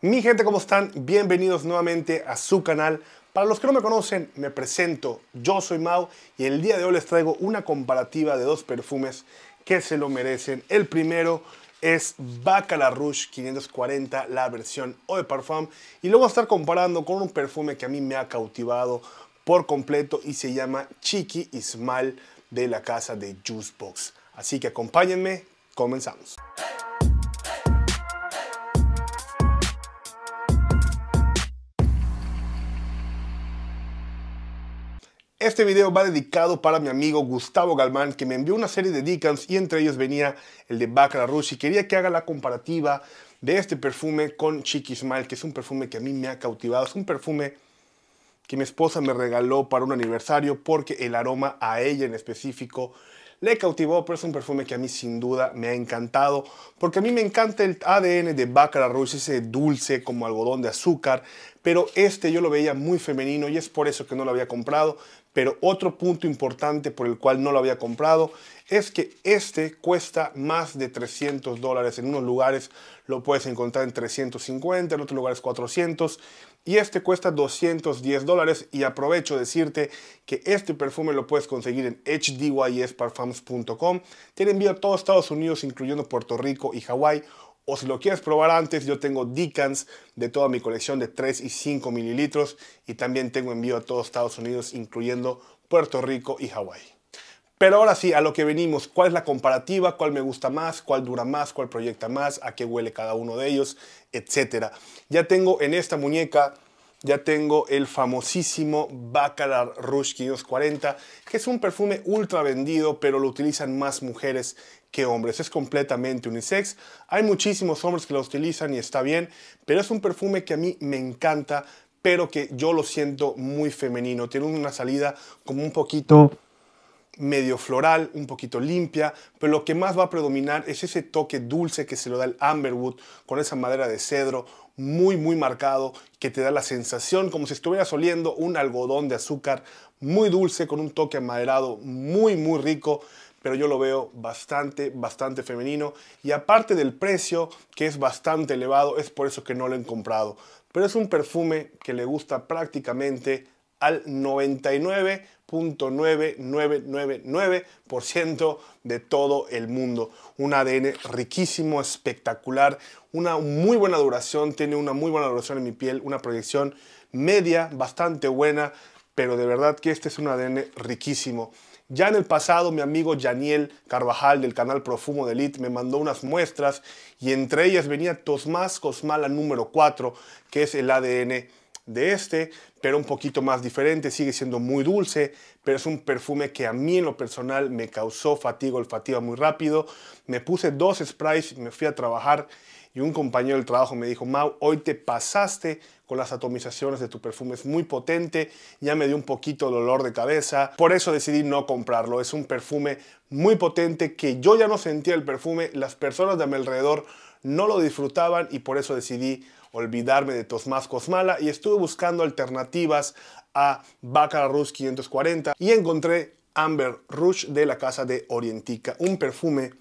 Mi gente, ¿cómo están? Bienvenidos nuevamente a su canal. Para los que no me conocen, me presento. Yo soy Mau y el día de hoy les traigo una comparativa de dos perfumes que se lo merecen. El primero es Baccarat Rouge 540, la versión Eau de Parfum. Y luego estar comparando con un perfume que a mí me ha cautivado por completo y se llama Chiqui Small de la casa de Juicebox. Así que acompáñenme, comenzamos. Este video va dedicado para mi amigo Gustavo Galmán, que me envió una serie de Dickens y entre ellos venía el de Baccarat Rush y quería que haga la comparativa de este perfume con Chiqui Smile, que es un perfume que a mí me ha cautivado. Es un perfume que mi esposa me regaló para un aniversario porque el aroma a ella en específico le cautivó, pero es un perfume que a mí sin duda me ha encantado, porque a mí me encanta el ADN de Baccarat Rouge, ese dulce como algodón de azúcar, pero este yo lo veía muy femenino y es por eso que no lo había comprado, pero otro punto importante por el cual no lo había comprado es que este cuesta más de 300 dólares. En unos lugares lo puedes encontrar en 350, en otros lugares 400 y este cuesta 210 dólares y aprovecho decirte que este perfume lo puedes conseguir en hdysparfums.com. Tiene envío a todos Estados Unidos incluyendo Puerto Rico y Hawaii. O si lo quieres probar antes, yo tengo dicans de toda mi colección de 3 y 5 mililitros y también tengo envío a todos Estados Unidos incluyendo Puerto Rico y Hawái. Pero ahora sí, a lo que venimos, ¿cuál es la comparativa? ¿Cuál me gusta más? ¿Cuál dura más? ¿Cuál proyecta más? ¿A qué huele cada uno de ellos? Etcétera. Ya tengo en esta muñeca, ya tengo el famosísimo Baccarat Rouge 540, que es un perfume ultra vendido, pero lo utilizan más mujeres que hombres. Es completamente unisex. Hay muchísimos hombres que lo utilizan y está bien, pero es un perfume que a mí me encanta, pero que yo lo siento muy femenino. Tiene una salida como un poquito medio floral, un poquito limpia, pero lo que más va a predominar es ese toque dulce que se lo da el Amberwood con esa madera de cedro muy muy marcado que te da la sensación como si estuvieras oliendo un algodón de azúcar muy dulce con un toque amaderado muy muy rico pero yo lo veo bastante, bastante femenino. Y aparte del precio, que es bastante elevado, es por eso que no lo he comprado. Pero es un perfume que le gusta prácticamente al 99 .9999% de todo el mundo. Un ADN riquísimo, espectacular, una muy buena duración, tiene una muy buena duración en mi piel, una proyección media, bastante buena, pero de verdad que este es un ADN riquísimo. Ya en el pasado, mi amigo Yaniel Carvajal del canal Profumo de Elite me mandó unas muestras y entre ellas venía Tosmas Cosmala número 4, que es el ADN de este, pero un poquito más diferente, sigue siendo muy dulce, pero es un perfume que a mí en lo personal me causó fatiga olfativa muy rápido. Me puse dos sprays, me fui a trabajar y un compañero del trabajo me dijo, Mau, hoy te pasaste con las atomizaciones de tu perfume, es muy potente, ya me dio un poquito de dolor de cabeza, por eso decidí no comprarlo, es un perfume muy potente que yo ya no sentía el perfume, las personas de mi alrededor no lo disfrutaban y por eso decidí olvidarme de Tosmas Cosmala y estuve buscando alternativas a Baccarat Rouge 540 y encontré Amber Rouge de la casa de Orientica, un perfume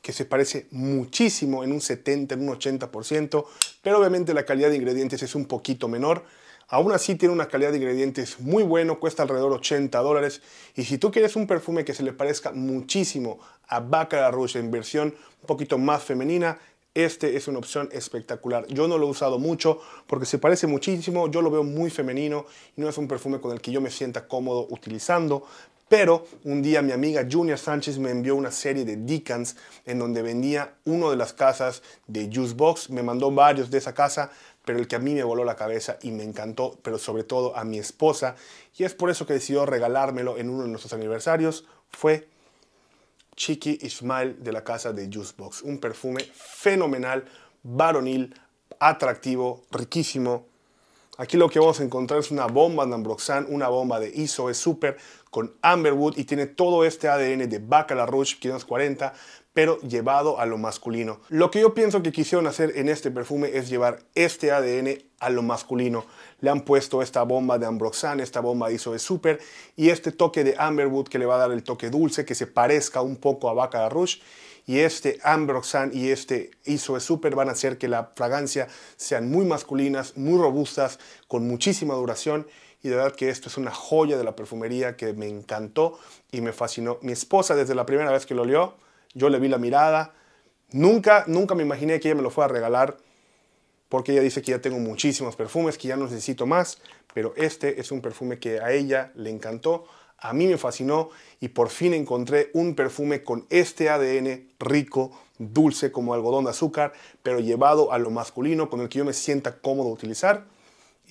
que se parece muchísimo en un 70, en un 80%, pero obviamente la calidad de ingredientes es un poquito menor. Aún así tiene una calidad de ingredientes muy bueno, cuesta alrededor 80 dólares. Y si tú quieres un perfume que se le parezca muchísimo a Baccarat Rouge en versión un poquito más femenina, este es una opción espectacular. Yo no lo he usado mucho porque se parece muchísimo, yo lo veo muy femenino y no es un perfume con el que yo me sienta cómodo utilizando, pero un día mi amiga Junior Sánchez me envió una serie de Dickens en donde vendía uno de las casas de Box. Me mandó varios de esa casa, pero el que a mí me voló la cabeza y me encantó, pero sobre todo a mi esposa. Y es por eso que decidió regalármelo en uno de nuestros aniversarios. Fue Chiqui Ismail de la casa de Juicebox. Un perfume fenomenal, varonil, atractivo, riquísimo. Aquí lo que vamos a encontrar es una bomba de Ambroxan, una bomba de ISO, es super con Amberwood y tiene todo este ADN de Baccarat Rouge 540, pero llevado a lo masculino. Lo que yo pienso que quisieron hacer en este perfume es llevar este ADN a lo masculino le han puesto esta bomba de Ambroxan, esta bomba de Iso de Super y este toque de Amberwood que le va a dar el toque dulce, que se parezca un poco a Baccarat Rouge. Y este Ambroxan y este Iso de Super van a hacer que la fragancia sean muy masculinas, muy robustas, con muchísima duración y de verdad que esto es una joya de la perfumería que me encantó y me fascinó. Mi esposa desde la primera vez que lo olió, yo le vi la mirada, nunca, nunca me imaginé que ella me lo fuera a regalar porque ella dice que ya tengo muchísimos perfumes, que ya no necesito más, pero este es un perfume que a ella le encantó, a mí me fascinó y por fin encontré un perfume con este ADN rico, dulce como algodón de azúcar, pero llevado a lo masculino con el que yo me sienta cómodo utilizar.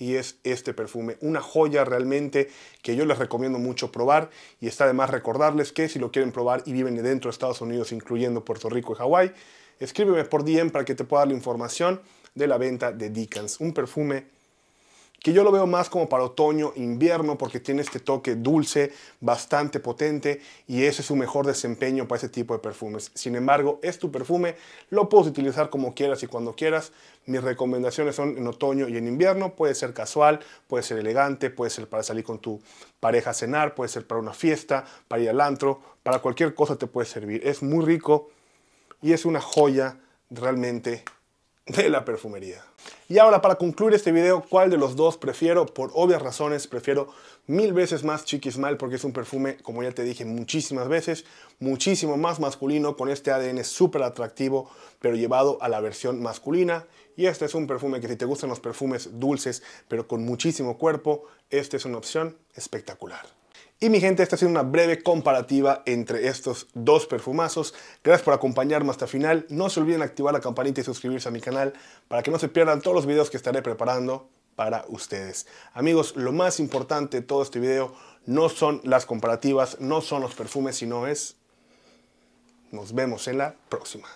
Y es este perfume, una joya realmente que yo les recomiendo mucho probar. Y está de más recordarles que si lo quieren probar y viven dentro de Estados Unidos, incluyendo Puerto Rico y Hawaii, escríbeme por DM para que te pueda dar la información de la venta de Dickens. Un perfume que yo lo veo más como para otoño, invierno, porque tiene este toque dulce, bastante potente, y ese es su mejor desempeño para ese tipo de perfumes. Sin embargo, es tu perfume, lo puedes utilizar como quieras y cuando quieras. Mis recomendaciones son en otoño y en invierno. Puede ser casual, puede ser elegante, puede ser para salir con tu pareja a cenar, puede ser para una fiesta, para ir al antro, para cualquier cosa te puede servir. Es muy rico y es una joya realmente de la perfumería. Y ahora para concluir este video, ¿cuál de los dos prefiero? Por obvias razones, prefiero mil veces más Chiquismal porque es un perfume, como ya te dije muchísimas veces, muchísimo más masculino, con este ADN súper atractivo, pero llevado a la versión masculina. Y este es un perfume que si te gustan los perfumes dulces, pero con muchísimo cuerpo, esta es una opción espectacular. Y mi gente, esta ha sido una breve comparativa entre estos dos perfumazos. Gracias por acompañarme hasta el final. No se olviden activar la campanita y suscribirse a mi canal para que no se pierdan todos los videos que estaré preparando para ustedes. Amigos, lo más importante de todo este video no son las comparativas, no son los perfumes, sino es... Nos vemos en la próxima.